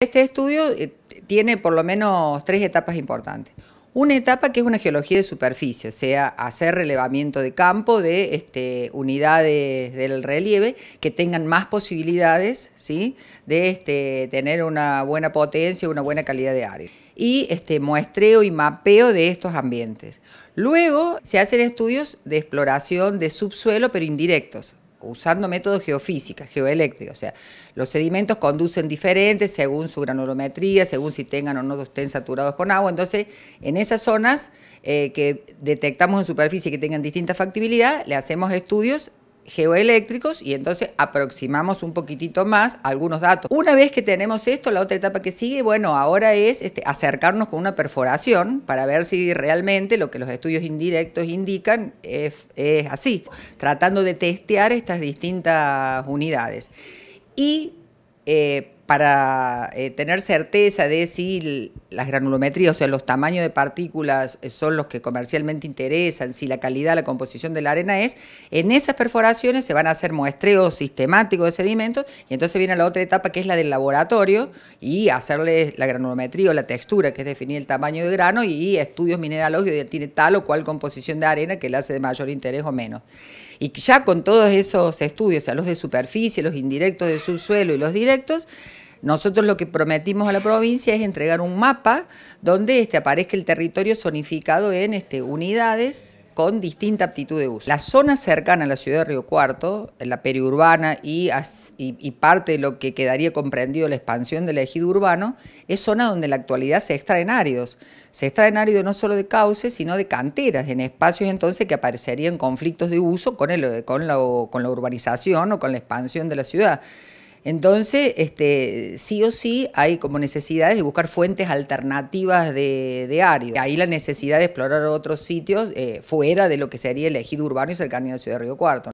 Este estudio eh, tiene por lo menos tres etapas importantes. Una etapa que es una geología de superficie, o sea, hacer relevamiento de campo de este, unidades del relieve que tengan más posibilidades ¿sí? de este, tener una buena potencia, una buena calidad de área. Y este, muestreo y mapeo de estos ambientes. Luego se hacen estudios de exploración de subsuelo, pero indirectos, usando métodos geofísicos, geoeléctricos, o sea, los sedimentos conducen diferentes según su granulometría, según si tengan o no estén saturados con agua, entonces en esas zonas eh, que detectamos en superficie que tengan distinta factibilidad, le hacemos estudios geoeléctricos y entonces aproximamos un poquitito más algunos datos. Una vez que tenemos esto, la otra etapa que sigue, bueno, ahora es este, acercarnos con una perforación para ver si realmente lo que los estudios indirectos indican es, así, tratando de testear estas distintas unidades. Y eh, para eh, tener certeza de si las granulometrías, o sea, los tamaños de partículas eh, son los que comercialmente interesan, si la calidad, la composición de la arena es, en esas perforaciones se van a hacer muestreos sistemáticos de sedimentos y entonces viene la otra etapa que es la del laboratorio y hacerle la granulometría o la textura, que es definir el tamaño de grano y estudios mineralógicos de tiene tal o cual composición de arena que le hace de mayor interés o menos. Y ya con todos esos estudios, o sea, los de superficie, los indirectos de subsuelo y los directos, nosotros lo que prometimos a la provincia es entregar un mapa donde este, aparezca el territorio zonificado en este, unidades con distinta aptitud de uso. La zona cercana a la ciudad de Río Cuarto, la periurbana y, parte de lo que quedaría comprendido la expansión del ejido urbano, es zona donde en la actualidad se extraen áridos. Se extraen áridos no solo de cauces, sino de canteras, en espacios entonces que aparecerían conflictos de uso con, con la urbanización o con la expansión de la ciudad. Entonces, este, sí o sí hay como necesidades de buscar fuentes alternativas de, de área. Ahí la necesidad de explorar otros sitios eh, fuera de lo que sería el ejido urbano y cercanía a la ciudad de Río Cuarto.